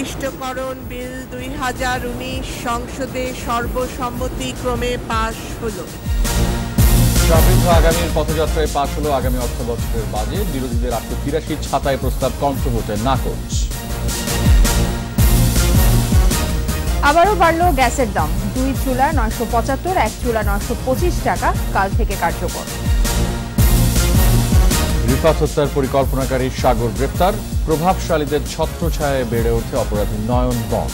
নির্দিষ্টকরণ বিল দুই হাজার উনিশ সংসদে সর্বসম্মতিক্রমে পাশ হলো আগামী পথযাত্রায় পাশ হল আগামী অর্থ বছরের বাজেট বিরোধীদের আটশো তিরাশি ছাতায় প্রস্তাব কণ্ঠভোটে নাকচ আবারও বাড়ল গ্যাসের দাম দুই চুলা নয়শো পঁচাত্তর এক চুলা নয়শো পঁচিশ টাকা কাল থেকে কার্যকর রিফাত হত্যার পরিকল্পনাকারী সাগর গ্রেপ্তার প্রভাবশালীদের ছত্রছায়ায় বেড়ে ওঠে অপরাধী নয়ন বন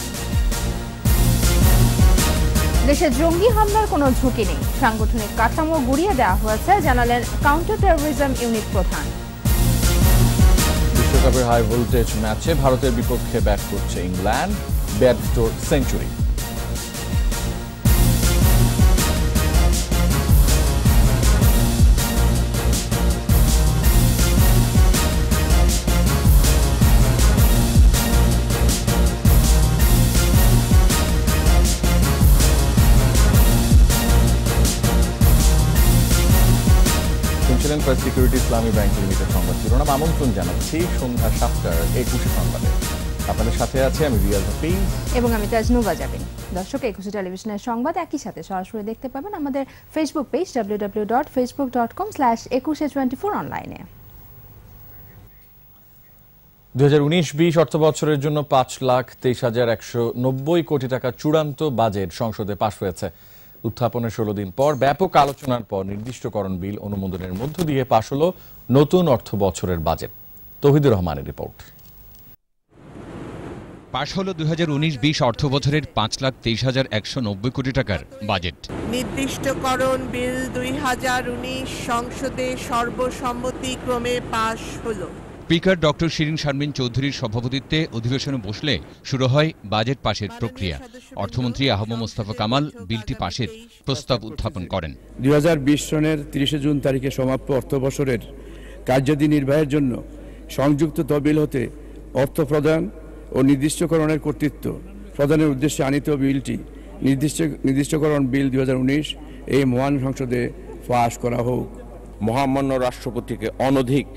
দেশে জঙ্গি হামলার কোনো ঝুঁকি নেই সাংগঠনিক কাঠামো গুড়িয়ে দেওয়া হয়েছে জানালেন কাউন্টার টেরোরিজম ইউনিট প্রধান বিশ্বকাপের হাই ভোল্টেজ ম্যাচে ভারতের বিপক্ষে ব্যাট করছে England bat century Islami bank limited সংবাদ শিরোনাম আমন্ত্রণ জানাচ্ছি সন্ধ্যা সাতটার একুশে সংবাদে আপনাদের সাথে আছে আমি রিয়াজ হাফিজ এবং আমি তাজনুবা যাবেন দর্শক একুশে টেলিভিশনের সংবাদ একই সাথে সরাসরি দেখতে পাবেন আমাদের Facebook page W W dot Facebook dot com slash Ekushey twenty four অনলাইনে দু হাজার উনিশ বিশ অর্থ বছরের জন্য পাঁচ লাখ তেইশ হাজার একশো নব্বই কোটি টাকা চূড়ান্ত বাজেট সংসদে পাশ হয়েছে উত্থাপনের ষোলো দিন পর ব্যাপক আলোচনার পর নির্দিষ্টকরণ বিল অনুমোদনের মধ্য দিয়ে পাশ হল নতুন অর্থ বছরের বাজেট তহিদুর রহমানের রিপোর্ট পাশ হল দুই হাজার উনিশ বিশ অর্থ বছরের পাঁচ লাখ তেইশ হাজার একশো নব্বই কোটি টাকার বাজেট নির্দিষ্টকরণ বিল দুই হাজার উনিশ সংসদে সর্বসম্মতিক্রমে পাশ হলো স্পিকার ডক্টর শিরিন শারমিন চৌধুরীর সভাপতিত্বে অধিবেশনে বসলে শুরু হয় বাজেট পাশের প্রক্রিয়া অর্থমন্ত্রী আহম মোস্তাফা কামাল বিলটি পাশের প্রস্তাব উত্থাপন করেন দুই সনের তিরিশে জুন তারিখে সমাপ্ত অর্থ বছরের কার্যাদি নির্বাহের জন্য সংযুক্ত তহবিল হতে অর্থ প্রদান ও নির্দিষ্টকরণের কর্তৃত্ব প্রদানের উদ্দেশ্যে আনিত বিলটি নির্দিষ্ট নির্দিষ্টকরণ বিল দুই এই মহান সংসদে ফাঁস করা হোক মহামান্য রাষ্ট্রপতিকে অনধিক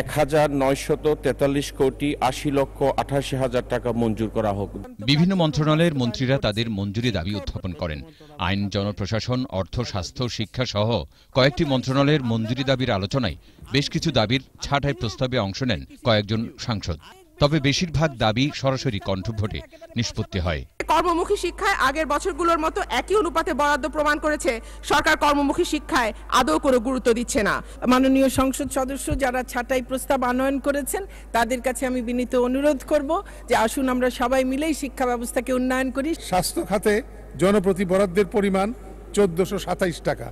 এক হাজার নয়শত তেতাল্লিশ কোটি আশি লক্ষ আঠাশি হাজার টাকা মঞ্জুর করা হোক বিভিন্ন মন্ত্রণালয়ের মন্ত্রীরা তাদের মঞ্জুরি দাবি উত্থাপন করেন আইন জনপ্রশাসন অর্থ স্বাস্থ্য শিক্ষা সহ কয়েকটি মন্ত্রণালয়ের মঞ্জুরি দাবির আলোচনায় বেশ কিছু দাবির ছাঁটাই প্রস্তাবে অংশ নেন কয়েকজন সাংসদ তবে বেশিরভাগ দাবি সরাসরি কণ্ঠভোটে নিষ্পত্তি হয় কর্মমুখী শিক্ষায় আগের বছরগুলোর মতো একই অনুপাতে বরাদ্দ প্রমাণ করেছে সরকার কর্মমুখী শিক্ষায় আদৌ কোনো গুরুত্ব দিচ্ছে না মাননীয় সংসদ সদস্য যারা ছাটাই প্রস্তাব আনয়ন করেছেন তাদের কাছে আমি বিনীত অনুরোধ করব যে আসুন আমরা সবাই মিলেই শিক্ষা ব্যবস্থাকে উন্নয়ন করি স্বাস্থ্য খাতে জনপ্রতি বরাদ্দের পরিমাণ চোদ্দশো সাতাইশ টাকা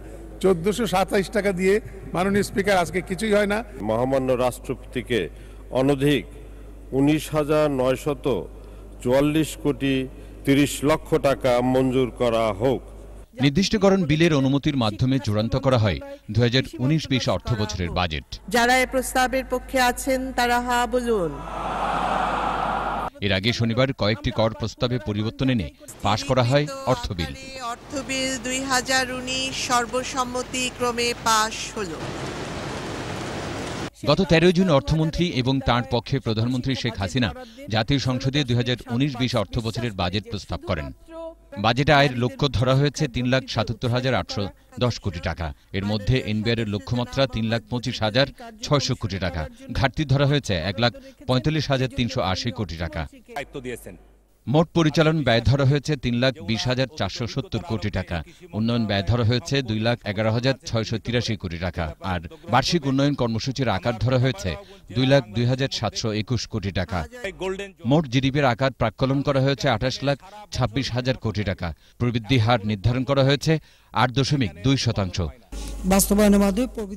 চোদ্দশো সাতাইশ টাকা দিয়ে মাননীয় স্পিকার আজকে কিছুই হয় না মহামান্য রাষ্ট্রপতিকে অনধিক উনিশ হাজার নয়শত চুয়াল্লিশ কোটি তিরিশ লক্ষ টাকা মঞ্জুর করা হোক নির্দিষ্টকরণ বিলের অনুমতির মাধ্যমে চূড়ান্ত করা হয় দু হাজার উনিশ বিশ অর্থ বছরের বাজেট যারা এ প্রস্তাবের পক্ষে আছেন তারা হা বলুন এর আগে শনিবার কয়েকটি কর প্রস্তাবে পরিবর্তন এনে পাশ করা হয় অর্থ বিল অর্থ বিল দুই হাজার উনিশ সর্বসম্মতিক্রমে পাশ হলো গত তেরোই জুন অর্থমন্ত্রী এবং তার পক্ষে প্রধানমন্ত্রী শেখ হাসিনা জাতীয় সংসদে দুই হাজার উনিশ বিশ অর্থ বছরের বাজেট প্রস্তাব করেন বাজেটে আয়ের লক্ষ্য ধরা হয়েছে তিন লাখ সাতাত্তর হাজার আটশো দশ কোটি টাকা এর মধ্যে এনবিআর এর লক্ষ্যমাত্রা তিন লাখ পঁচিশ হাজার ছয়শো কোটি টাকা ঘাটতি ধরা হয়েছে এক লাখ পঁয়তাল্লিশ হাজার তিনশো আশি কোটি টাকা দিয়েছেন মোট পরিচালন ব্যয় ধরা হয়েছে তিন লাখ বিশ হাজার চারশো সত্তর কোটি টাকা উন্নয়ন ব্যয় ধরা হয়েছে দুই লাখ এগারো হাজার ছয়শো তিরাশি কোটি টাকা আর বার্ষিক উন্নয়ন কর্মসূচির আকার ধরা হয়েছে দুই লাখ দুই হাজার সাতশো একুশ কোটি টাকা মোট জিডিপির আকার প্রাক্কলন করা হয়েছে আঠাশ লাখ ছাব্বিশ হাজার কোটি টাকা প্রবৃদ্ধি হার নির্ধারণ করা হয়েছে আট দশমিক দুই শতাংশ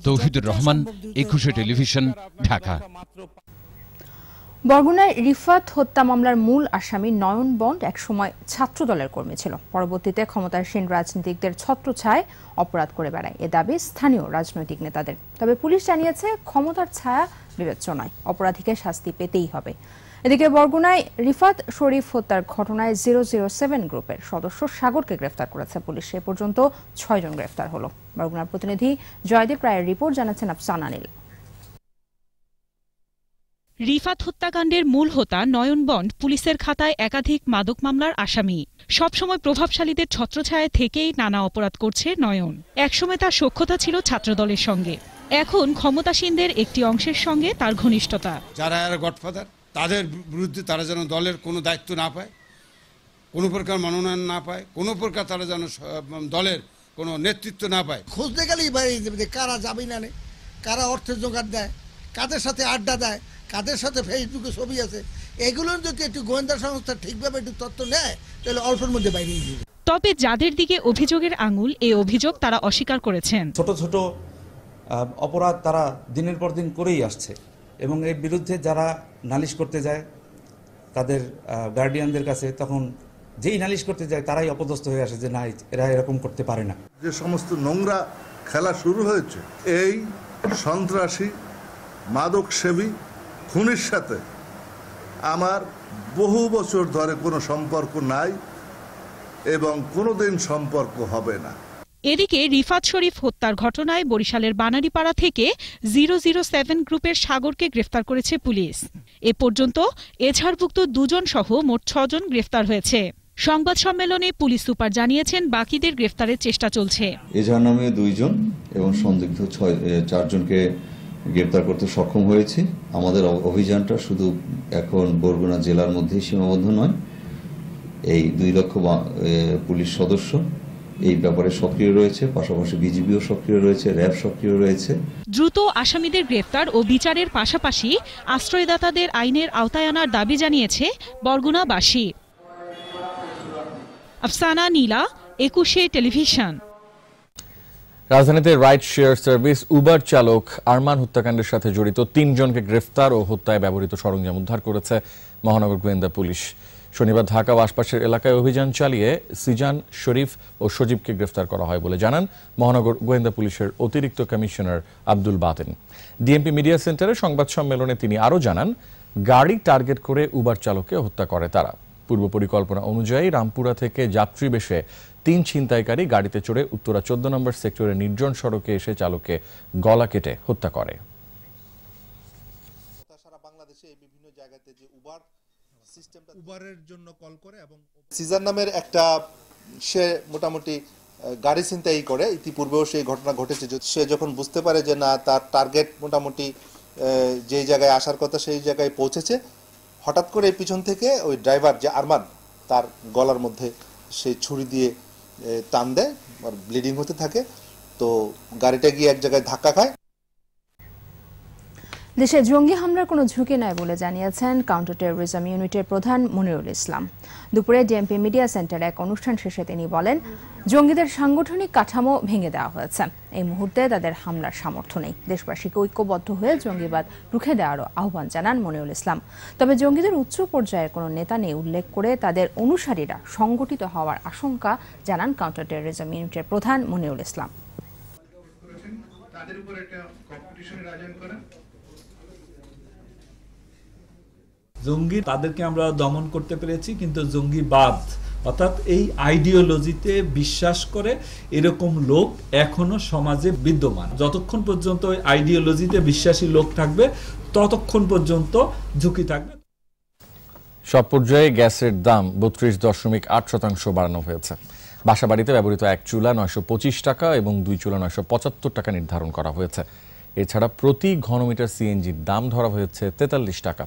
তৌহিদুর রহমান একুশে টেলিভিশন ঢাকা বরগুনায় রিফাত হত্যা মামলার মূল আসামি নয়ন বন্ড একসময় ছাত্র দলের কর্মী ছিল পরবর্তীতে ক্ষমতাসীন রাজনীতিকদের ছত্রছায় অপরাধ করে বেড়ায় এ দাবি স্থানীয় রাজনৈতিক নেতাদের তবে পুলিশ জানিয়েছে ক্ষমতার ছায়া বিবেচ্য নয় অপরাধীকে শাস্তি পেতেই হবে এদিকে বরগুনায় রিফাত শরীফ হত্যার ঘটনায় জিরো জিরো সেভেন গ্রুপের সদস্য সাগরকে গ্রেফতার করেছে পুলিশ সে পর্যন্ত ছয়জন গ্রেফতার হল বরগুনার প্রতিনিধি জয়দেব রায়ের রিপোর্ট জানাচ্ছেন আফসান আনিল রিফাত হত্যাকাণ্ডের মূল হোতা নয়ন বন্ড পুলিশের খাতায় একাধিক মাদক মামলার আসামি সবসময় প্রভাবশালীদের ছত্রছায়া থেকেই নানা অপরাধ করছে নয়ন একসময় তার সক্ষতা ছিল ছাত্রদলের সঙ্গে এখন ক্ষমতাসীনদের একটি অংশের সঙ্গে তার ঘনিষ্ঠতা যারা গডফাদার তাদের বিরুদ্ধে তারা যেন দলের কোনো দায়িত্ব না পায় কোনো প্রকার মনোনয়ন না পায় কোনো প্রকার তারা যেন দলের কোনো নেতৃত্ব না পায় খুঁজতে গেলেই বাইরে কারা যাবে না কারা অর্থের জোগাড় দেয় কাদের সাথে আড্ডা দেয় কাদের সাথে ফেসবুকে ছবি আছে এগুলোর যদি একটু গোয়েন্দা সংস্থা ঠিকভাবে একটু তথ্য নেয় তাহলে অল্পের মধ্যে বাইরে যাবে তবে যাদের দিকে অভিযোগের আঙুল এই অভিযোগ তারা অস্বীকার করেছেন ছোট ছোট অপরাধ তারা দিনের পর দিন করেই আসছে এবং এর বিরুদ্ধে যারা নালিশ করতে যায় তাদের গার্ডিয়ানদের কাছে তখন যেই নালিশ করতে যায় তারাই অপদস্থ হয়ে আসে যে না এরা এরকম করতে পারে না যে সমস্ত নোংরা খেলা শুরু হয়েছে এই সন্ত্রাসী মাদক সেবী খুনির সাথে আমার বহু বছর ধরে কোনো সম্পর্ক নাই এবং কোনোদিন সম্পর্ক হবে না এদিকে রিফাত শরীফ হত্যার ঘটনায় বরিশালের বানারিপাড়া থেকে জিরো জিরো সেভেন গ্রুপের সাগরকে গ্রেফতার করেছে পুলিশ এ পর্যন্ত এছাড়ভুক্ত দুজন সহ মোট ছজন গ্রেফতার হয়েছে সংবাদ সম্মেলনে পুলিশ সুপার জানিয়েছেন বাকিদের গ্রেফতারের চেষ্টা চলছে এছাড়া নামে দুইজন এবং সন্দিগ্ধ ছয় চারজনকে গ্রেপ্তার করতে সক্ষম হয়েছে আমাদের অভিযানটা শুধু এখন বরগুনা জেলার মধ্যেই সীমাবদ্ধ নয় এই দুই লক্ষ পুলিশ সদস্য এই ব্যাপারে সক্রিয় রয়েছে পাশাপাশি বিজিবিও সক্রিয় রয়েছে র্যাব সক্রিয় রয়েছে দ্রুত আসামিদের গ্রেপ্তার ও বিচারের পাশাপাশি আশ্রয়দাতাদের আইনের আওতায় আনার দাবি জানিয়েছে বরগুনাবাসী আফসানা নীলা একুশে টেলিভিশন রাজধানীতে রাইড শেয়ার সার্ভিস উবার চালক আরমান হত্যাকাণ্ডের সাথে জড়িত তিনজনকে গ্রেফতার ও হত্যায় ব্যবহৃত সরঞ্জাম উদ্ধার করেছে মহানগর গোয়েন্দা পুলিশ শনিবার ঢাকা ও আশপাশের এলাকায় অভিযান চালিয়ে সিজান শরীফ ও সজীবকে গ্রেফতার করা হয় বলে জানান মহানগর গোয়েন্দা পুলিশের অতিরিক্ত commissioner Abdul Baten DMP media সেন্টারে সংবাদ সম্মেলনে তিনি আরও জানান গাড়ি টার্গেট করে উবার চালককে হত্যা করে তারা পূর্ব পরিকল্পনা অনুযায়ী রামপুরা থেকে যাত্রী বেশে তিন ছিনতাইকারী গাড়িতে চড়ে উত্তরা চোদ্দ নম্বর সেক্টরের নির্জন সড়কে এসে চালককে গলা কেটে হত্যা করে সারা বাংলাদেশে বিভিন্ন জায়গাতে যে উবার সিস্টেমটা উবারের জন্য কল করে এবং সিজার নামের একটা সে মোটামুটি গাড়ি ছিনতাই করে ইতিপূর্বেও সেই ঘটনা ঘটেছে সে যখন বুঝতে পারে যে না তার টার্গেট মোটামুটি যে জায়গায় আসার কথা সেই জায়গায় পৌঁছেছে হঠাৎ করে পিছন থেকে ওই ড্রাইভার যে আরমান তার গলার মধ্যে সেই ছুরি দিয়ে টান দেয় আর ব্লিডিং হতে থাকে তো গাড়িটা গিয়ে এক জায়গায় ধাক্কা খায় দেশে জঙ্গি হামলার কোনো ঝুঁকি নাই বলে জানিয়েছেন কাউন্টার টেরোরিজম ইউনিটের প্রধান মনিরুল ইসলাম দুপুরে ডিএমপি মিডিয়া সেন্টারে এক অনুষ্ঠান শেষে তিনি বলেন জঙ্গিদের সাংগঠনিক কাঠামো ভেঙে দেওয়া হয়েছে এই মুহূর্তে তাদের হামলার সামর্থ্য নেই দেশবাসীকে ঐক্যবদ্ধ হয়ে জঙ্গিবাদ রুখে দেওয়ারও আহ্বান জানান মনিরুল ইসলাম তবে জঙ্গিদের উচ্চ পর্যায়ের কোনো নেতা নেই উল্লেখ করে তাদের অনুসারীরা সংগঠিত হওয়ার আশঙ্কা জানান কাউন্টার টেরোরিজম ইউনিটের প্রধান মনিরুল ইসলাম তাদের উপর একটা কম্পিটিশনের আয়োজন করা জঙ্গি তাদেরকে আমরা দমন করতে পেরেছি কিন্তু জঙ্গিবাদ অর্থাৎ এই আইডিওলজিতে বিশ্বাস করে এরকম লোক এখনো সমাজে বিদ্যমান যতক্ষণ পর্যন্ত ওই আইডিওলজিতে বিশ্বাসী লোক থাকবে ততক্ষণ পর্যন্ত ঝুঁকি থাকবে সব পর্যায়ে গ্যাসের দাম বত্রিশ দশমিক আট শতাংশ বাড়ানো হয়েছে বাসাবাড়িতে ব্যবহৃত এক চুলা নয়শো পঁচিশ টাকা এবং দুই চুলা নয়শো পঁচাত্তর টাকা নির্ধারণ করা হয়েছে এছাড়া প্রতি ঘনমিটার সিএনজির দাম ধরা হয়েছে তেতাল্লিশ টাকা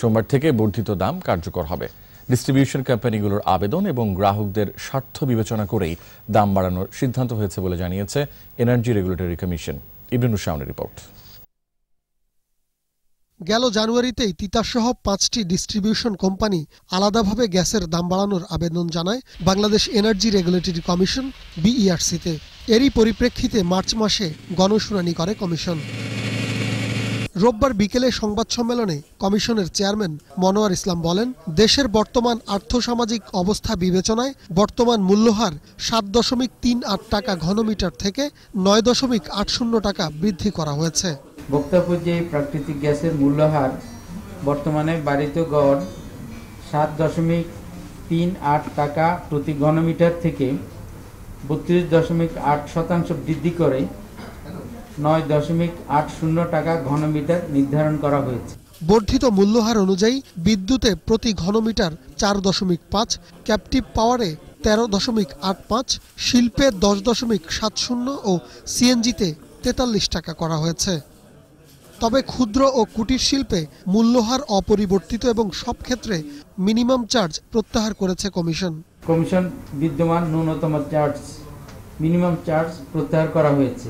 সোমবার থেকে বর্ধিত দাম কার্যকর হবে ডিস্ট্রিবিউশন কোম্পানিগুলোর আবেদন এবং গ্রাহকদের স্বার্থ বিবেচনা করেই দাম বাড়ানোর সিদ্ধান্ত হয়েছে বলে জানিয়েছে এনার্জি রেগুলেটরি কমিশন ইবনুসাউনের রিপোর্ট গেল জানুয়ারিতেই তিতাসসহ পাঁচটি ডিস্ট্রিবিউশন কোম্পানি আলাদাভাবে গ্যাসের দাম বাড়ানোর আবেদন জানায় বাংলাদেশ এনার্জি রেগুলেটরি কমিশন বিইআরসিতে এরই পরিপ্রেক্ষিতে মার্চ মাসে গণশুনানি করে কমিশন রোববার বিকেলে সংবাদ সম্মেলনে কমিশনের চেয়ারম্যান মনোয়ার ইসলাম বলেন দেশের বর্তমান আর্থসামাজিক অবস্থা বিবেচনায় বর্তমান মূল্যহার সাত দশমিক তিন আট টাকা ঘনমিটার থেকে নয় দশমিক আট শূন্য টাকা বৃদ্ধি করা হয়েছে বক্তব্য যে প্রাকৃতিক গ্যাসের মূল্যহার বর্তমানে বাড়িতে গড় সাত দশমিক তিন আট টাকা প্রতি ঘনমিটার থেকে বত্রিশ দশমিক আট শতাংশ বৃদ্ধি করে নয় দশমিক আট শূন্য টাকা ঘনমিটার নির্ধারণ করা হয়েছে বর্ধিত মূল্যহার অনুযায়ী বিদ্যুতে প্রতি ঘনমিটার চার দশমিক পাঁচ ক্যাপটিভ পাওয়ারে তেরো দশমিক আট পাঁচ শিল্পে দশ দশমিক সাত শূন্য ও সিএনজিতে তেতাল্লিশ টাকা করা হয়েছে তবে ক্ষুদ্র ও কুটির শিল্পে মূল্যহার অপরিবর্তিত এবং সব ক্ষেত্রে মিনিমাম চার্জ প্রত্যাহার করেছে কমিশন কমিশন বিদ্যমান ন্যূনতম চার্জ মিনিমাম চার্জ প্রত্যাহার করা হয়েছে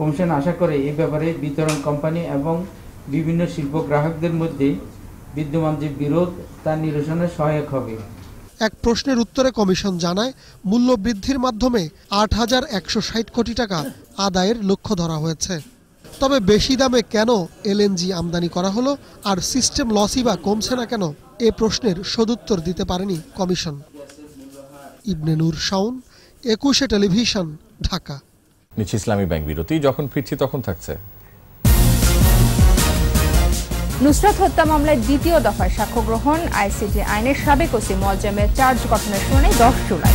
কমিশন আশা করে এ ব্যাপারে বিতরণ কোম্পানি এবং বিভিন্ন শিল্প গ্রাহকদের মধ্যে বিদ্যমান যে বিরোধ তা নিরসনে সহায়ক হবে এক প্রশ্নের উত্তরে কমিশন জানায় মূল্য বৃদ্ধির মাধ্যমে আট হাজার একশো কোটি টাকা আদায়ের লক্ষ্য ধরা হয়েছে তবে বেশি দামে কেন এলএনজি আমদানি করা হলো আর সিস্টেম লসই বা কমছে না কেন এ প্রশ্নের সদুত্তর দিতে পারেনি কমিশন ইবনে নূর শাউন একুশে টেলিভিশন ঢাকা নিচ্ছে ইসলামী ব্যাংক বিরতি যখন ফিরছি তখন থাকছে নুসরাত হত্যা মামলায় দ্বিতীয় দফায় সাক্ষ্য গ্রহণ আইসিটি আইনের সাবেক ওসি মোয়াজ্জামের চার্জ গঠনের শুনানি দশ জুলাই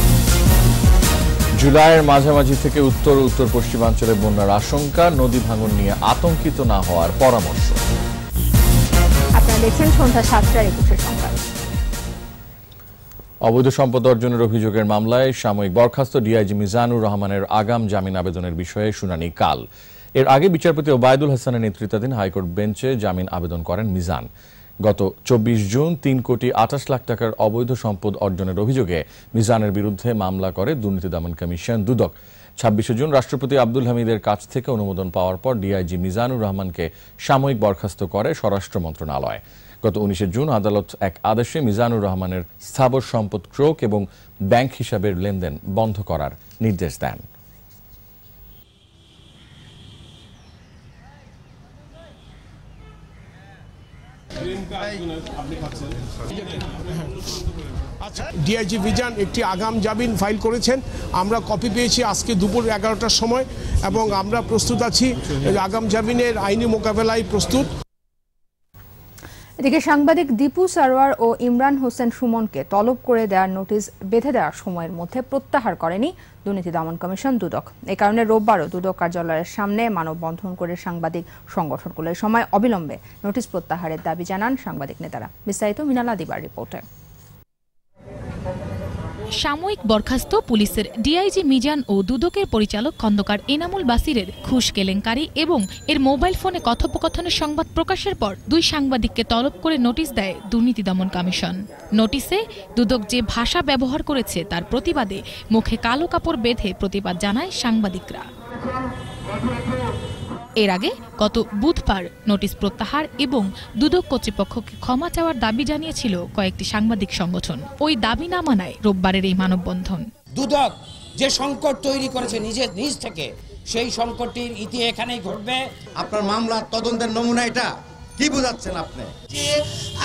জুলাইয়ের মাঝামাঝি থেকে উত্তর উত্তর পশ্চিমাঞ্চলে বন্যার আশঙ্কা নদী ভাঙন নিয়ে আতঙ্কিত না হওয়ার পরামর্শ আপনারা দেখছেন সন্ধ্যা সাতটার একুশে অবৈধ সম্পদ অর্জনের অভিযোগের মামলায় সাময়িক বরখাস্ত ডিআইজি মিজানুর রহমানের আগাম জামিন আবেদনের বিষয়ে শুনানি কাল এর আগে বিচারপতি ওবায়দুল হাসানের নেতৃত্বাধীন হাইকোর্ট বেঞ্চে জামিন আবেদন করেন মিজান গত চব্বিশ জুন তিন কোটি আঠাশ লাখ টাকার অবৈধ সম্পদ অর্জনের অভিযোগে মিজানের বিরুদ্ধে মামলা করে দুর্নীতি দমন কমিশন দুদক ছাব্বিশে জুন রাষ্ট্রপতি আব্দুল হামিদের কাছ থেকে অনুমোদন পাওয়ার পর ডিআইজি মিজানুর রহমানকে সাময়িক বরখাস্ত করে স্বরাষ্ট্র মন্ত্রণালয় গত উনিশে জুন আদালত এক আদেশে মিজানুর রহমানের স্থাবর সম্পদ ক্রোক এবং ব্যাংক হিসাবের লেনদেন বন্ধ করার নির্দেশ দেন আচ্ছা, ডিআইজি ভিজান একটি আগাম জামিন ফাইল করেছেন আমরা কপি পেয়েছি আজকে দুপুর এগারোটার সময় এবং আমরা প্রস্তুত আছি আগাম জামিনের আইনি মোকাবেলায় প্রস্তুত এদিকে সাংবাদিক দীপু সারোয়ার ও ইমরান হোসেন সুমনকে তলব করে দেওয়ার নোটিশ বেঁধে দেওয়ার সময়ের মধ্যে প্রত্যাহার করেনি দুর্নীতি দমন কমিশন দুদক এ কারণে রোববারও দুদক কার্যালয়ের সামনে মানববন্ধন করে সাংবাদিক সংগঠনগুলোর সময় অবিলম্বে নোটিশ প্রত্যাহারের দাবি জানান সাংবাদিক নেতারা বিস্তারিত মিনালা দিবার রিপোর্টে সাময়িক বরখাস্ত পুলিশের ডিআইজি মিজান ও দুদকের পরিচালক খন্দকার এনামুল বাসিরের ঘুষ কেলেঙ্কারি এবং এর মোবাইল ফোনে কথোপকথনের সংবাদ প্রকাশের পর দুই সাংবাদিককে তলব করে নোটিশ দেয় দুর্নীতি দমন কমিশন নোটিশে দুদক যে ভাষা ব্যবহার করেছে তার প্রতিবাদে মুখে কালো কাপড় বেঁধে প্রতিবাদ জানায় সাংবাদিকরা এর আগে গত বুধবার নোটিশ প্রত্যাহার এবং দুদক কর্তৃপক্ষকে ক্ষমা চাওয়ার দাবি জানিয়েছিল কয়েকটি সাংবাদিক সংগঠন ওই দাবি না মানায় রোববারের এই মানববন্ধন দুদক যে সংকট তৈরি করেছে নিজের নিজ থেকে সেই সংকটটির ইতি এখানেই ঘটবে আপনার মামলার তদন্তের নমুনা এটা কি বোঝাচ্ছেন আপনি যে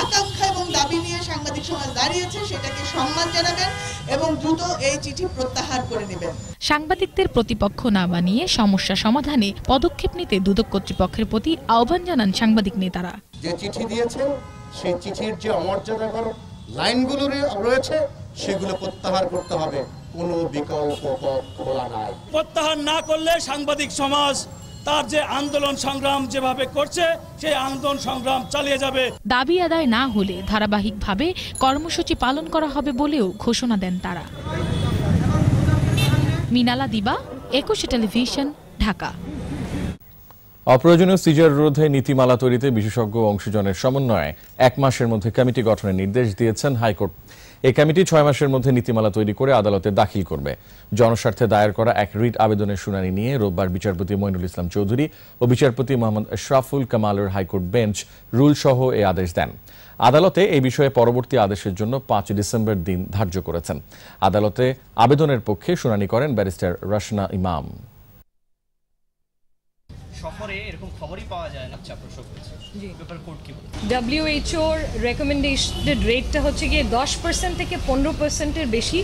আকাঙ্ক্ষা এবং দাবি নিয়ে সাংবাদিক সমাজ দাঁড়িয়েছে সেটাকে সম্মান জানাবেন এবং দ্রুত এই চিঠি প্রত্যাহার করে নেবেন সাংবাদিকদের প্রতিপক্ষ না বানিয়ে সমস্যা সমাধানে পদক্ষেপ নিতে দুদক কর্তৃপক্ষের প্রতি আহ্বান জানান সাংবাদিক নেতারা যে চিঠি দিয়েছে সেই চিঠির যে অমর্যাদাকর লাইনগুলো রয়েছে সেগুলো প্রত্যাহার করতে হবে কোনো বিকল্প পথ খোলা নাই প্রত্যাহার না করলে সাংবাদিক সমাজ তার যে আন্দোলন সংগ্রাম যেভাবে করছে সেই আন্দোলন সংগ্রাম চালিয়ে যাবে দাবি আদায় না হলে ধারাবাহিকভাবে কর্মসূচি পালন করা হবে বলেও ঘোষণা দেন তারা মিনালা দিবা একুশে টেলিভিশন ঢাকা অপ্রয়োজনীয় সিজার রোধে নীতিমালা তৈরিতে বিশেষজ্ঞ অংশজনের সমন্বয়ে এক মাসের মধ্যে কমিটি গঠনের নির্দেশ দিয়েছেন হাইকোর্ট এই কমিটি ছয় মাসের মধ্যে নীতিমালা তৈরি করে আদালতে দাখিল করবে জনস্বার্থে দায়ের করা এক রিট আবেদনের শুনানি নিয়ে রোববার বিচারপতি মইনুল ইসলাম চৌধুরী ও বিচারপতি মোহাম্মদ শ্রাফুল কামালের হাইকোর্ট বেঞ্চ রুল সহ এ আদেশ দেন আদালতে এই বিষয়ে পরবর্তী আদেশের জন্য পাঁচ ডিসেম্বর দিন ধার্য করেছেন আদালতে আবেদনের পক্ষে শুনানি করেন ব্যারিস্টার রাশনা ইমাম সফরে এরকম খবরই পাওয়া যায় না আচ্ছা ডাব্লিউএইচওর রেকমেন্ডেশনের রেটটা হচ্ছে গিয়ে দশ পার্সেন্ট থেকে পনেরো পার্সেন্টের বেশি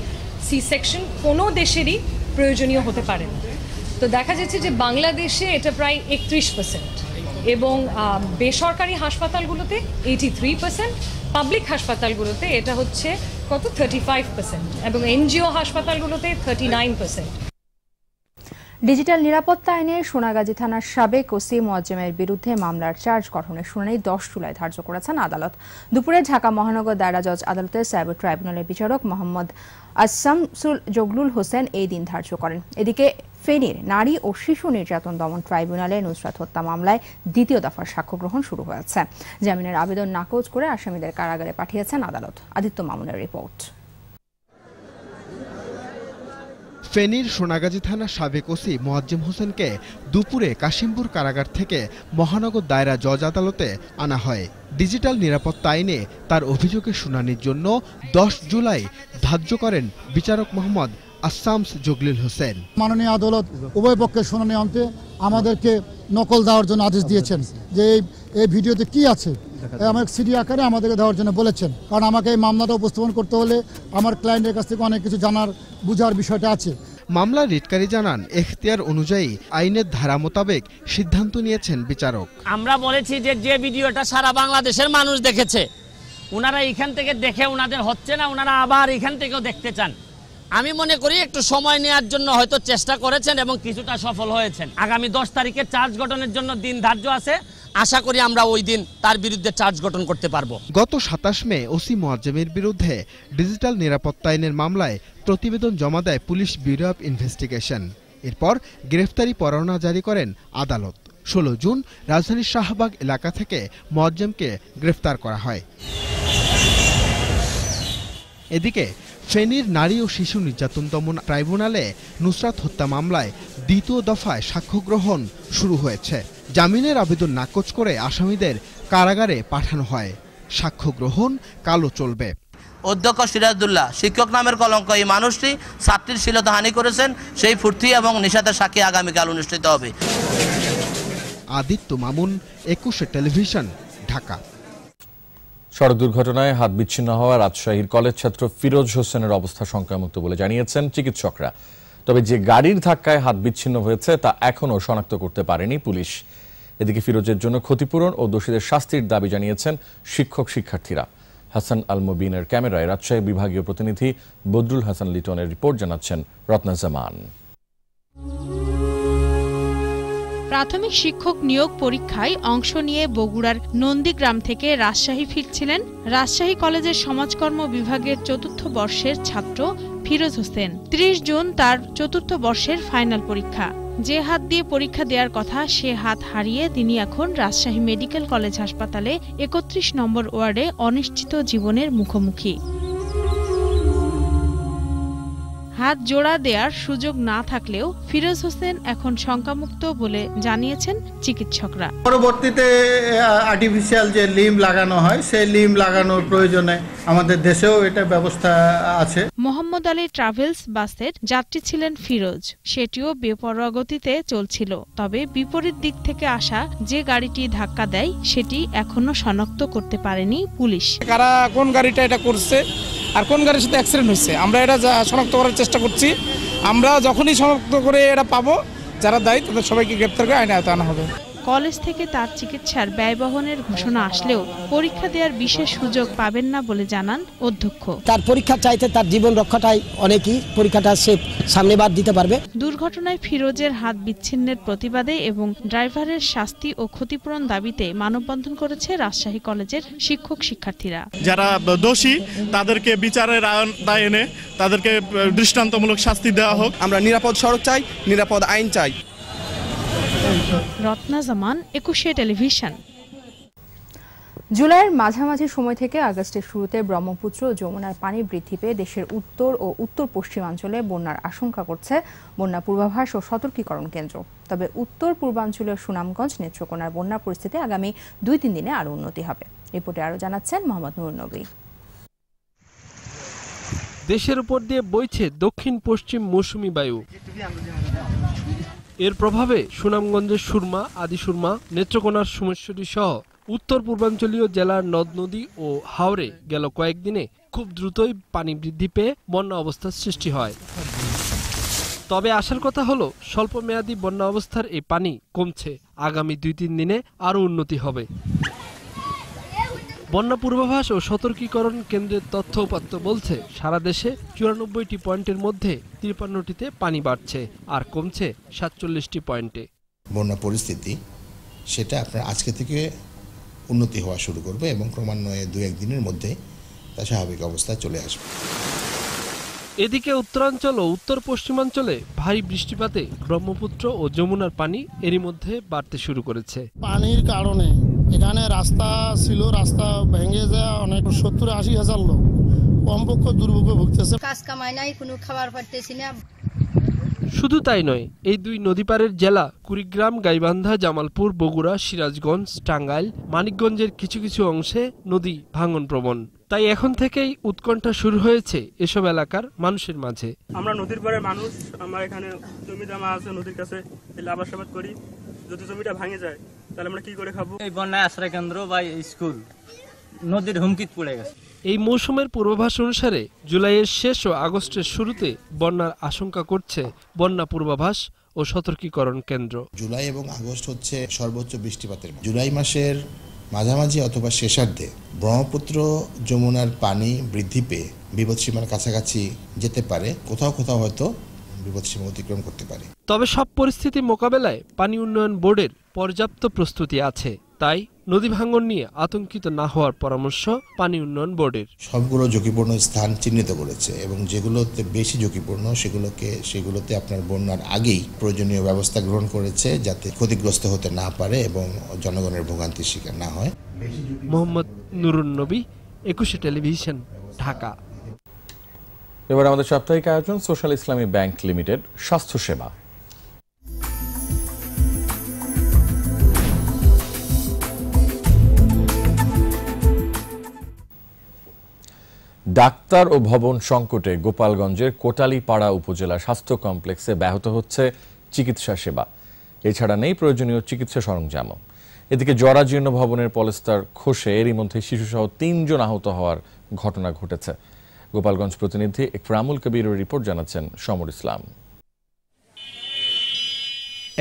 সি সেকশন কোনো দেশেরই প্রয়োজনীয় হতে পারে না তো দেখা যাচ্ছে যে বাংলাদেশে এটা প্রায় একত্রিশ পার্সেন্ট এবং বেসরকারি হাসপাতালগুলোতে এইটি থ্রি পার্সেন্ট পাবলিক হাসপাতালগুলোতে এটা হচ্ছে কত থার্টি ফাইভ পার্সেন্ট এবং এনজিও হাসপাতালগুলোতে থার্টি নাইন পার্সেন্ট ডিজিটাল নিরাপত্তা আইনে সোনাগাজী থানার সাবেক ওসি মোয়াজ্জেমের বিরুদ্ধে মামলার চার্জ গঠনের শুনানি দশ জুলাই ধার্য করেছেন আদালত দুপুরে ঢাকা মহানগর দায়রা জজ আদালতে সাইবার ট্রাইব্যুনালের বিচারক মোহাম্মদ আসামসুল জগলুল হোসেন এই দিন ধার্য করেন এদিকে ফেনীর নারী ও শিশু নির্যাতন দমন ট্রাইব্যুনালে নুসরাত হত্যা মামলায় দ্বিতীয় দফার সাক্ষ্য গ্রহণ শুরু হয়েছে জামিনের আবেদন নাকচ করে আসামিদের কারাগারে পাঠিয়েছেন আদালত আদিত্য মামুনের রিপোর্ট ফেনীর সোনাগাজী থানা সাবেক ওসি মোয়াজ্জেম হোসেনকে দুপুরে কাশিমপুর কারাগার থেকে মহানগর দায়রা জজ আদালতে আনা হয় ডিজিটাল নিরাপত্তা আইনে তার অভিযোগের শুনানির জন্য দশ জুলাই ধার্য করেন বিচারক মোহাম্মদ আসামস জগলিল হোসেন মাননীয় আদালত উভয় পক্ষের শুনানি অন্তে আমাদেরকে নকল দেওয়ার জন্য আদেশ দিয়েছেন যে এই এই ভিডিওতে কি আছে আমার সিডি আকারে আমাদেরকে দেওয়ার জন্য বলেছেন কারণ আমাকে এই মামলাটা উপস্থাপন করতে হলে আমার ক্লায়েন্টের কাছ থেকে অনেক কিছু জানার বুঝার বিষয়টা আছে মামলা রিটকারী জানান এখতিয়ার অনুযায়ী আইনের ধারা মোতাবেক সিদ্ধান্ত নিয়েছেন বিচারক আমরা বলেছি যে যে ভিডিওটা সারা বাংলাদেশের মানুষ দেখেছে ওনারা এখান থেকে দেখে ওনাদের হচ্ছে না ওনারা আবার এখান থেকেও দেখতে চান আমি মনে করি একটু সময় নেওয়ার জন্য হয়তো চেষ্টা করেছেন এবং কিছুটা সফল হয়েছেন আগামী দশ তারিখে চার্জ গঠনের জন্য দিন ধার্য আছে আশা করি আমরা ওই দিন তার বিরুদ্ধে চার্জ গঠন করতে পারব গত সাতাশ মে ওসি মোয়াজ্জেমের বিরুদ্ধে ডিজিটাল নিরাপত্তা আইনের মামলায় প্রতিবেদন জমা দেয় পুলিশ ব্যুরো অব ইনভেস্টিগেশন এরপর গ্রেফতারি পরোয়ানা জারি করেন আদালত ষোলো জুন রাজধানীর শাহবাগ এলাকা থেকে মোয়াজ্জেমকে গ্রেফতার করা হয় এদিকে ফেনীর নারী ও শিশু নির্যাতন দমন ট্রাইব্যুনালে নুসরাত হত্যা মামলায় দ্বিতীয় দফায় সাক্ষ্য গ্রহণ শুরু হয়েছে জামিনের আবেদন নাকচ করে আসামিদের কারাগারে পাঠানো হয় সাক্ষ্য গ্রহণ কালো চলবে অধ্যক্ষ সিরাজদুল্লাহ শিক্ষক নামের কলঙ্ক এই মানুষটি ছাত্রীর শীলতা হানি করেছেন সেই ফুর্তি এবং নিষেধের সাক্ষী আগামীকাল অনুষ্ঠিত হবে আদিত্য মামুন একুশে টেলিভিশন ঢাকা সড়ক দুর্ঘটনায় হাত বিচ্ছিন্ন হওয়া রাজশাহীর কলেজ ছাত্র ফিরোজ হোসেনের অবস্থা শঙ্কামুক্ত বলে জানিয়েছেন চিকিৎসকরা তবে যে গাড়ির ধাক্কায় হাত বিচ্ছিন্ন হয়েছে তা এখনও শনাক্ত করতে পারেনি পুলিশ এদিকে ফিরোজের জন্য ক্ষতিপূরণ ও দোষীদের শাস্তির দাবি জানিয়েছেন শিক্ষক শিক্ষার্থীরা হাসান আল মুবিনের ক্যামেরায় রাজশাহী বিভাগীয় প্রতিনিধি বদরুল হাসান লিটনের রিপোর্ট জানাচ্ছেন রত্নাজামান জামান প্রাথমিক শিক্ষক নিয়োগ পরীক্ষায় অংশ নিয়ে বগুড়ার নন্দীগ্রাম থেকে রাজশাহী ফিরছিলেন রাজশাহী কলেজের সমাজকর্ম বিভাগের চতুর্থ বর্ষের ছাত্র ফিরোজ হোসেন ত্রিশ জুন তার চতুর্থ বর্ষের ফাইনাল পরীক্ষা যে হাত দিয়ে পরীক্ষা দেওয়ার কথা সে হাত হারিয়ে তিনি এখন রাজশাহী মেডিকেল কলেজ হাসপাতালে একত্রিশ নম্বর ওয়ার্ডে অনিশ্চিত জীবনের মুখোমুখি হাত জোড়া দেওয়ার সুযোগ না থাকলেও ফিরোজ হোসেন এখন শঙ্কামুক্ত বলে জানিয়েছেন চিকিৎসকরা পরবর্তীতে আর্টিফিশিয়াল যে লিম লাগানো হয় সেই লিম লাগানোর প্রয়োজনে আমাদের দেশেও এটা ব্যবস্থা আছে মোহাম্মদ আলী ট্রাভেলস বাসের যাত্রী ছিলেন ফিরোজ সেটিও বেপরোয়া গতিতে চলছিল তবে বিপরীত দিক থেকে আসা যে গাড়িটি ধাক্কা দেয় সেটি এখনো শনাক্ত করতে পারেনি পুলিশ কারা কোন গাড়িটা এটা করছে আর কোন গাড়ির সাথে অ্যাক্সিডেন্ট হয়েছে আমরা এটা শনাক্ত করার চেষ্টা করছি আমরা যখনই শনাক্ত করে এটা পাবো যারা দায়ী তাদের সবাইকে গ্রেপ্তার করে আইনে আনা হবে কলেজ থেকে তার চিকিৎসার ব্যয়বহনের ঘোষণা আসলেও পরীক্ষা দেওয়ার বিশেষ সুযোগ পাবেন না বলে জানান অধ্যক্ষ তার পরীক্ষা চাইতে তার জীবন রক্ষাটাই অনেকই পরীক্ষাটা সে সামনে বাদ দিতে পারবে দুর্ঘটনায় ফিরোজের হাত বিচ্ছিন্নের প্রতিবাদে এবং ড্রাইভারের শাস্তি ও ক্ষতিপূরণ দাবিতে মানববন্ধন করেছে রাজশাহী কলেজের শিক্ষক শিক্ষার্থীরা যারা দোষী তাদেরকে বিচারের আওতায় এনে তাদেরকে দৃষ্টান্তমূলক শাস্তি দেওয়া হোক আমরা নিরাপদ সড়ক চাই নিরাপদ আইন চাই রত্না জামান একুশে টেলিভিশন জুলাইয়ের মাঝামাঝি সময় থেকে আগস্টের শুরুতে ব্রহ্মপুত্র যমুনার পানি বৃদ্ধি পেয়ে দেশের উত্তর ও উত্তর পশ্চিমাঞ্চলে বন্যার আশঙ্কা করছে বন্যা পূর্বাভাস ও সতর্কীকরণ কেন্দ্র তবে উত্তর পূর্বাঞ্চলের সুনামগঞ্জ নেত্রকোনার বন্যা পরিস্থিতি আগামী দুই তিন দিনে আরও উন্নতি হবে রিপোর্টে আরও জানাচ্ছেন মোহাম্মদ নুর নবী দেশের উপর দিয়ে বইছে দক্ষিণ পশ্চিম মৌসুমি বায়ু এর প্রভাবে সুনামগঞ্জের সুরমা আদিসুরমা নেত্রকোনার সুমেশ্বরী সহ উত্তর পূর্বাঞ্চলীয় জেলার নদ নদী ও হাওরে গেল কয়েকদিনে খুব দ্রুতই পানি বৃদ্ধি পেয়ে বন্যা অবস্থার সৃষ্টি হয় তবে আসার কথা হলো স্বল্পমেয়াদী বন্যা অবস্থার এই পানি কমছে আগামী দুই তিন দিনে আরও উন্নতি হবে বন্যা পূর্বাভাস ও সতর্কীকরণ কেন্দ্রের তথ্য উপাত্ত বলছে সারা দেশে চুরানব্বইটি পয়েন্টের মধ্যে তিরপান্নটিতে পানি বাড়ছে আর কমছে সাতচল্লিশটি পয়েন্টে বন্যা পরিস্থিতি সেটা আপনার আজকে থেকে উন্নতি হওয়া শুরু করবে এবং ক্রমান্বয়ে দু একদিনের মধ্যে তা স্বাভাবিক অবস্থায় চলে আসবে এদিকে উত্তরাঞ্চল ও উত্তর পশ্চিমাঞ্চলে ভারী বৃষ্টিপাতে ব্রহ্মপুত্র ও যমুনার পানি এরই মধ্যে বাড়তে শুরু করেছে পানির কারণে এখানে রাস্তা ছিল রাস্তা ভেঙে যায় অনেক সত্তর আশি হাজার লোক কমপক্ষ দুর্ভোগে ভুগতেছে কাজ কামাই নাই কোনো খাবার পারতেছি না শুধু তাই নয় এই দুই নদী পারের জেলা কুড়িগ্রাম গাইবান্ধা জামালপুর বগুড়া সিরাজগঞ্জ টাঙ্গাইল মানিকগঞ্জের কিছু কিছু অংশে নদী ভাঙন প্রবণ তাই এখন থেকেই উৎকণ্ঠা শুরু হয়েছে এসব এলাকার মানুষের মাঝে আমরা নদীর পাড়ে মানুষ আমরা এখানে জমি জমা আছে নদীর কাছে আবাস করি যদি জমিটা ভাঙে যায় তাহলে আমরা কি করে খাবো এই কেন্দ্র বা স্কুল নদীর পড়ে গেছে এই মৌসুমের পূর্বাভাস অনুসারে জুলাইয়ের শেষ ও আগস্টের শুরুতে বন্যার আশঙ্কা করছে বন্যা পূর্বাভাস ও সতর্কীকরণ কেন্দ্র জুলাই এবং আগস্ট হচ্ছে সর্বোচ্চ বৃষ্টিপাতের জুলাই মাসের মাঝামাঝি অথবা শেষার্ধে ব্রহ্মপুত্র যমুনার পানি বৃদ্ধি পেয়ে বিপদসীমার কাছাকাছি যেতে পারে কোথাও কোথাও হয়তো বিপদসীমা অতিক্রম করতে পারে তবে সব পরিস্থিতি মোকাবেলায় পানি উন্নয়ন বোর্ডের পর্যাপ্ত প্রস্তুতি আছে তাই নদী ভাঙন নিয়ে আতঙ্কিত না হওয়ার পরামর্শ পানি উন্নয়ন বোর্ডের সবগুলো ঝুঁকিপূর্ণ স্থান চিহ্নিত করেছে এবং যেগুলোতে বেশি ঝুঁকিপূর্ণ সেগুলোকে সেগুলোতে আপনার বন্যার আগেই প্রয়োজনীয় ব্যবস্থা গ্রহণ করেছে যাতে ক্ষতিগ্রস্ত হতে না পারে এবং জনগণের ভোগান্তির শিকার না হয় মোহাম্মদ নুরুন নবী একুশে টেলিভিশন ঢাকা এবার আমাদের সাপ্তাহিক আয়োজন সোশ্যাল ইসলামী ব্যাংক লিমিটেড স্বাস্থ্যসেবা ডাক্তার ও ভবন সংকটে গোপালগঞ্জের কোটালীপাড়া উপজেলা স্বাস্থ্য কমপ্লেক্সে ব্যাহত হচ্ছে চিকিৎসা সেবা এছাড়া নেই প্রয়োজনীয় চিকিৎসা সরঞ্জামও এদিকে জরাজীর্ণ ভবনের পলেস্তার খসে এরই মধ্যে শিশুসহ তিনজন আহত হওয়ার ঘটনা ঘটেছে গোপালগঞ্জ প্রতিনিধি ইকরামুল কবিরের রিপোর্ট জানাচ্ছেন সমর ইসলাম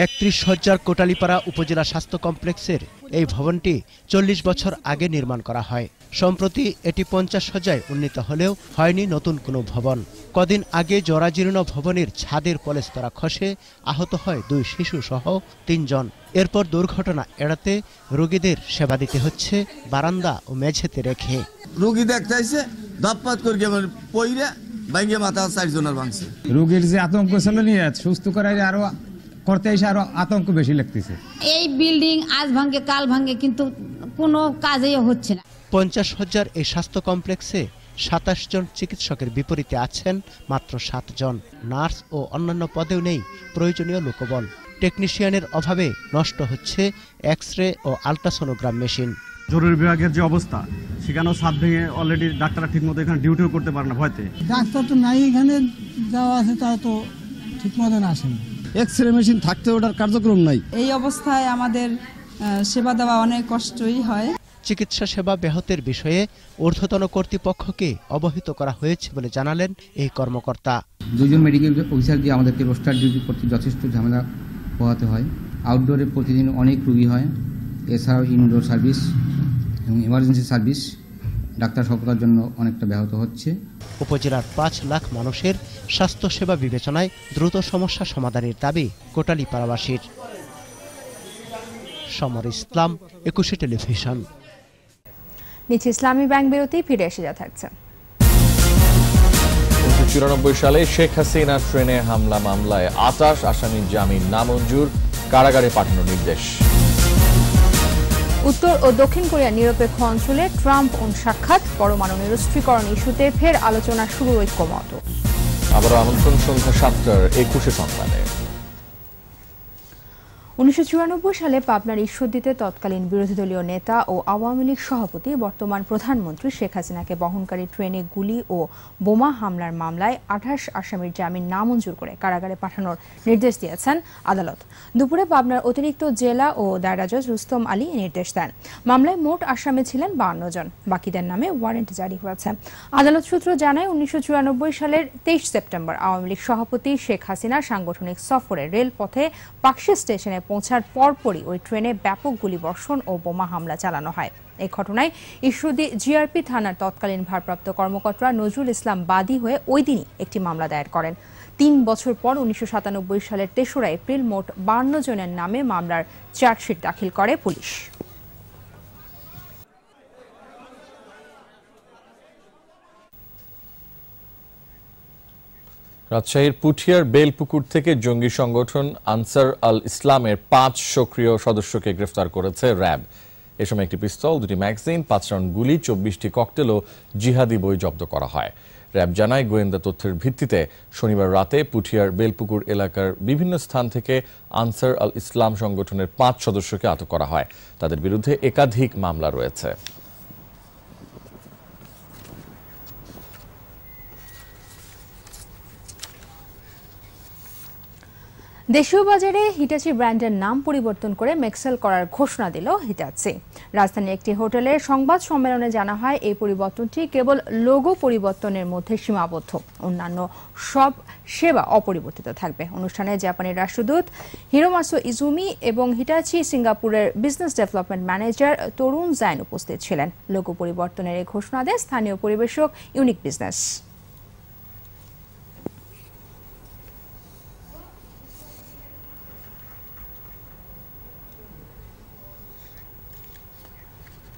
একত্রিশ হাজার কোটালীপাড়া উপজেলা স্বাস্থ্য কমপ্লেক্সের এই ভবনটি চল্লিশ বছর আগে নির্মাণ করা হয় সম্প্রতি এটি পঞ্চাশ হাজায় উন্নীত হলেও হয়নি নতুন কোনো ভবন কদিন আগে জরাজীর্ণ ভবনের ছাদের পলেস্তরা খসে আহত হয় দুই শিশু সহ তিনজন এরপর দুর্ঘটনা এড়াতে রোগীদের সেবা দিতে হচ্ছে বারান্দা ও মেঝেতে রেখে রোগী দেখতে আসে করে পইরা ভাঙ্গে মাথা চারজনের ভাঙছে রোগীর যে আতঙ্ক ছিল নিয়ে সুস্থ করার আরো করতে এসে আরো আতঙ্ক বেশি লাগতেছে এই বিল্ডিং আজ ভাঙ্গে কাল ভাঙ্গে কিন্তু কোনো কাজেই হচ্ছে না পঞ্চাশ হাজার এই স্বাস্থ্য কমপ্লেক্সে সাতাশ জন চিকিৎসকের বিপরীতে আছেন মাত্র সাতজন নার্স ও অন্যান্য পদেও নেই প্রয়োজনীয় লোকবল টেকনিশিয়ানের অভাবে নষ্ট হচ্ছে এক্স রে ও আলট্রাসোনোগ্রাম মেশিন জরুরি বিভাগের যে অবস্থা সেখানেও সাত ভেঙে অলরেডি ঠিক মতো এখানে ডিউটিও করতে পারে না ভয়তে ডাক্তার তো নাই এখানে যাওয়া আছে তা তো ঠিক মতো আসেন এক্স রে মেশিন থাকতে ওটার কার্যক্রম নাই এই অবস্থায় আমাদের সেবা দেওয়া অনেক কষ্টই হয় চিকিৎসা সেবা ব্যাহতের বিষয়ে ঊর্ধ্বতন কর্তৃপক্ষকে অবহিত করা হয়েছে বলে জানালেন এই কর্মকর্তা দুজন মেডিকেল অফিসার দিয়ে আমাদেরকে রোস্টার ডিউটি করতে যথেষ্ট ঝামেলা পোহাতে হয় আউটডোরে প্রতিদিন অনেক রুগী হয় এছাড়াও ইনডোর সার্ভিস এবং ইমার্জেন্সি সার্ভিস ডাক্তার সফলতার জন্য অনেকটা ব্যাহত হচ্ছে উপজেলার পাঁচ লাখ মানুষের স্বাস্থ্যসেবা বিবেচনায় দ্রুত সমস্যা সমাধানের দাবি কোটালি পারাবাসীর সমর ইসলাম একুশে টেলিভিশন নিচে ইসলামী ব্যাংক বিরতি ফিরে এসে যা থাকছে চুরানব্বই সালে শেখ হাসিনা ট্রেনে হামলা মামলায় আটাশ আসামির জামিন নামঞ্জুর কারাগারে পাঠানোর নির্দেশ উত্তর ও দক্ষিণ কোরিয়ার নিরপেক্ষ অঞ্চলে ট্রাম্প ও সাক্ষাৎ পরমাণু নিরস্ত্রীকরণ ইস্যুতে ফের আলোচনা শুরু ঐক্যমত আবারও আমন্ত্রণ সন্ধ্যা সাতটার একুশে সংবাদে উনিশশো সালে পাবনার ঈশ্বরদীতে তৎকালীন বিরোধী দলীয় নেতা ও আওয়ামী লীগ সভাপতি বর্তমান প্রধানমন্ত্রী শেখ হাসিনাকে বহনকারী ট্রেনে গুলি ও বোমা হামলার মামলায় আঠাশ আসামির জামিন নামঞ্জুর করে কারাগারে পাঠানোর নির্দেশ দিয়েছেন আদালত দুপুরে পাবনার অতিরিক্ত জেলা ও দায়রা জজ রুস্তম আলী নির্দেশ দেন মামলায় মোট আসামি ছিলেন বান্ন জন বাকিদের নামে ওয়ারেন্ট জারি হয়েছে আদালত সূত্র জানায় উনিশশো সালের তেইশ সেপ্টেম্বর আওয়ামী লীগ সভাপতি শেখ হাসিনা সাংগঠনিক সফরে রেলপথে পাকশি স্টেশনে ঘটনায় পৌঁছার পরপরই ওই ট্রেনে ব্যাপক গুলিবর্ষণ ও বোমা হামলা চালানো হয় এই ঘটনায় ইস্যুদি জিআরপি থানার তৎকালীন ভারপ্রাপ্ত কর্মকর্তা নজরুল ইসলাম বাদী হয়ে ওই দিনই একটি মামলা দায়ের করেন তিন বছর পর উনিশশো সালের তেসরা এপ্রিল মোট বান্ন জনের নামে মামলার চার্জশিট দাখিল করে পুলিশ রাজশাহীর পুঠিয়ার বেলপুকুর থেকে জঙ্গি সংগঠন আনসার আল ইসলামের পাঁচ সক্রিয় সদস্যকে গ্রেফতার করেছে র্যাব এ সময় একটি পিস্তল দুটি ম্যাগজিন পাঁচ রাউন্ড গুলি চব্বিশটি ককটেল ও জিহাদি বই জব্দ করা হয় র্যাব জানায় গোয়েন্দা তথ্যের ভিত্তিতে শনিবার রাতে পুঠিয়ার বেলপুকুর এলাকার বিভিন্ন স্থান থেকে আনসার আল ইসলাম সংগঠনের পাঁচ সদস্যকে আটক করা হয় তাদের বিরুদ্ধে একাধিক মামলা রয়েছে দেশীয় বাজারে হিটাচি ব্র্যান্ডের নাম পরিবর্তন করে মেক্সেল করার ঘোষণা দিল হিটাচি রাজধানীর একটি হোটেলের সংবাদ সম্মেলনে জানা হয় এই পরিবর্তনটি কেবল লোগো পরিবর্তনের মধ্যে সীমাবদ্ধ অন্যান্য সব সেবা অপরিবর্তিত থাকবে অনুষ্ঠানে জাপানের রাষ্ট্রদূত হিরোমাসো ইজুমি এবং হিটাচি সিঙ্গাপুরের business development manager Tarun Jain উপস্থিত ছিলেন লোগো পরিবর্তনের এই ঘোষণা দেয় স্থানীয় পরিবেশক ইউনিক বিজনেস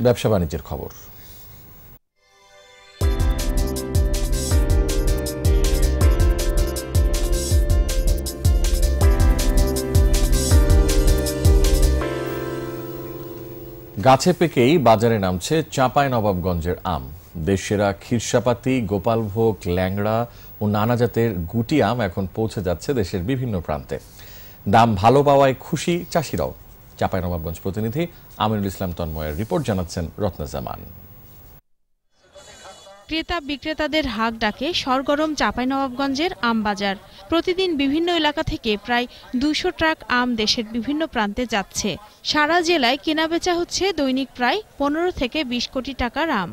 ব্যবসা বাণিজ্যের খবর গাছে পেকেই বাজারে নামছে চাঁপাই নবাবগঞ্জের আম দেশেরা ক্ষীরসাপাতি গোপালভোগ ল্যাংড়া ও নানা জাতের গুটি আম এখন পৌঁছে যাচ্ছে দেশের বিভিন্ন প্রান্তে দাম ভালো পাওয়ায় খুশি চাষিরাও চাপাইনবাবগঞ্জ প্রতিনিধি আমিনুল ইসলাম তন্ময়ের রিপোর্ট জানাচ্ছেন রত্নাজামান ক্রেতা বিক্রেতাদের হাক ডাকে সরগরম চাঁপাইনবাবগঞ্জের আমবাজার প্রতিদিন বিভিন্ন এলাকা থেকে প্রায় দুশো ট্রাক আম দেশের বিভিন্ন প্রান্তে যাচ্ছে সারা জেলায় কেনাবেচা হচ্ছে দৈনিক প্রায় পনেরো থেকে বিশ কোটি টাকার আম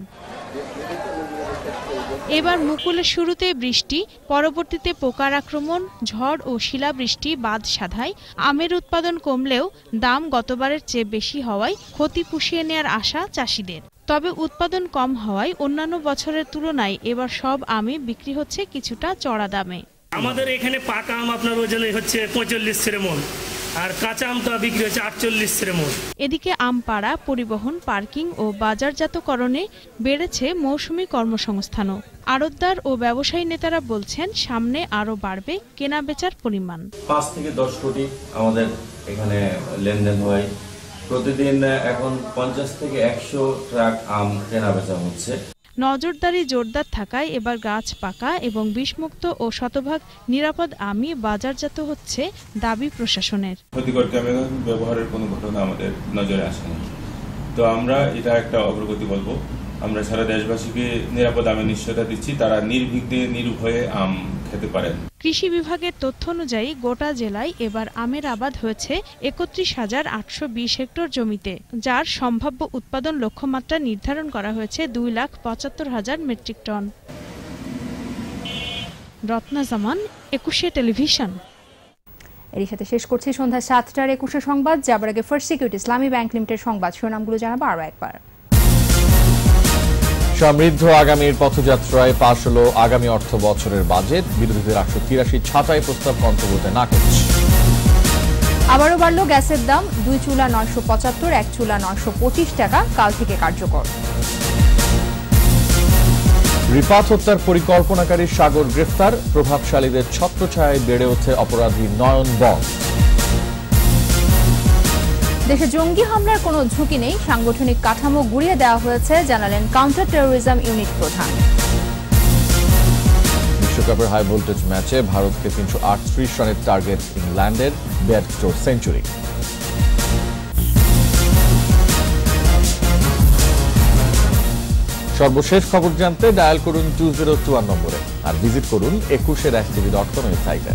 এবার মুকুলের শুরুতে বৃষ্টি পরবর্তীতে পোকার আক্রমণ ঝড় ও শিলাবৃষ্টি বাদ সাধায় আমের উৎপাদন কমলেও দাম গতবারের চেয়ে বেশি হওয়ায় ক্ষতি পুষিয়ে নেয়ার আশা চাষিদের তবে উৎপাদন কম হওয়ায় অন্যান্য বছরের তুলনায় এবার সব আমি বিক্রি হচ্ছে কিছুটা চড়া দামে আমাদের এখানে পাকা আম আপনার ওজনে হচ্ছে পঁয়তাল্লিশ সেরে মন আর কাঁচা আম তো বিক্রি হচ্ছে আটচল্লিশ মোট এদিকে আমপাড়া পরিবহন পার্কিং ও বাজারজাতকরণে বেড়েছে মৌসুমি কর্মসংস্থানও আড়তদার ও ব্যবসায়ী নেতারা বলছেন সামনে আরও বাড়বে কেনা বেচার পরিমাণ পাঁচ থেকে দশ কোটি আমাদের এখানে লেনদেন হয় প্রতিদিন এখন পঞ্চাশ থেকে একশো ট্রাক আম কেনা বেচা হচ্ছে নজরদারি জোরদার থাকায় এবার গাছ পাকা এবং বিষমুক্ত ও শতভাগ নিরাপদ আমি বাজারজাত হচ্ছে দাবি প্রশাসনের ক্ষতিকর ক্যামেরা ব্যবহারের কোনো ঘটনা আমাদের নজরে আসেনি তো আমরা এটা একটা অগ্রগতি বলবো আমরা সারা দেশবাসীকে নিরাপদ আমি নিশ্চয়তা দিচ্ছি তারা নির্বিঘ্নে নির্ভয়ে আম খেতে পারেন কৃষি বিভাগের তথ্য অনুযায়ী গোটা জেলায় এবার আমের আবাদ হয়েছে একত্রিশ হাজার আটশো বিশ হেক্টর জমিতে যার সম্ভাব্য উৎপাদন লক্ষ্যমাত্রা নির্ধারণ করা হয়েছে দুই লাখ পঁচাত্তর হাজার মেট্রিক টন রত্না জামান একুশে টেলিভিশন এরই সাথে শেষ করছি সন্ধ্যা সাতটার একুশে সংবাদ যাবার আগে first security Islami bank limited সংবাদ শিরোনামগুলো জানাবো আরও একবার সমৃদ্ধ আগামীর পথযাত্রায় পাশ হল আগামী অর্থ বছরের বাজেট বিরোধীদের একশো তিরাশি ছাতায় প্রস্তাব অন্তর্ভুক্ত না করছে আবারও বাড়ল গ্যাসের দাম দুই চুলা নয়শো পঁচাত্তর এক চুলা নয়শো পঁচিশ টাকা কাল থেকে কার্যকর রিপাত হত্যার পরিকল্পনাকারী সাগর গ্রেফতার প্রভাবশালীদের ছত্রছায়ায় বেড়ে ওঠে অপরাধী নয়ন বন দেশে জঙ্গি হামলার কোনো ঝুঁকি নেই সাংগঠনিক কাঠামো গুড়িয়ে দেওয়া হয়েছে জানালেন কাউন্টার টেরোরিজম ইউনিট প্রধান বিশ্বকাপের হাই ভোল্টেজ ম্যাচে ভারতকে তিনশো আটত্রিশ রানের টার্গেট ইংল্যান্ডের ব্যাট সেঞ্চুরি সর্বশেষ খবর জানতে ডায়াল করুন টু জিরো টু নম্বরে আর ভিজিট করুন একুশের এস টিভি ডট কম ওয়েবসাইটে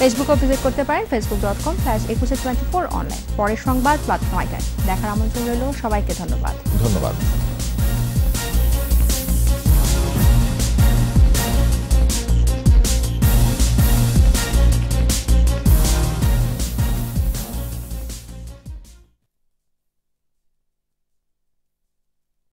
ফেসবুকও ভিজিট করতে পারেন Facebook dot com slash Ekushey twenty four online পরের সংবাদ রাত নয়টায় দেখার আমন্ত্রণ রইল সবাইকে ধন্যবাদ ধন্যবাদ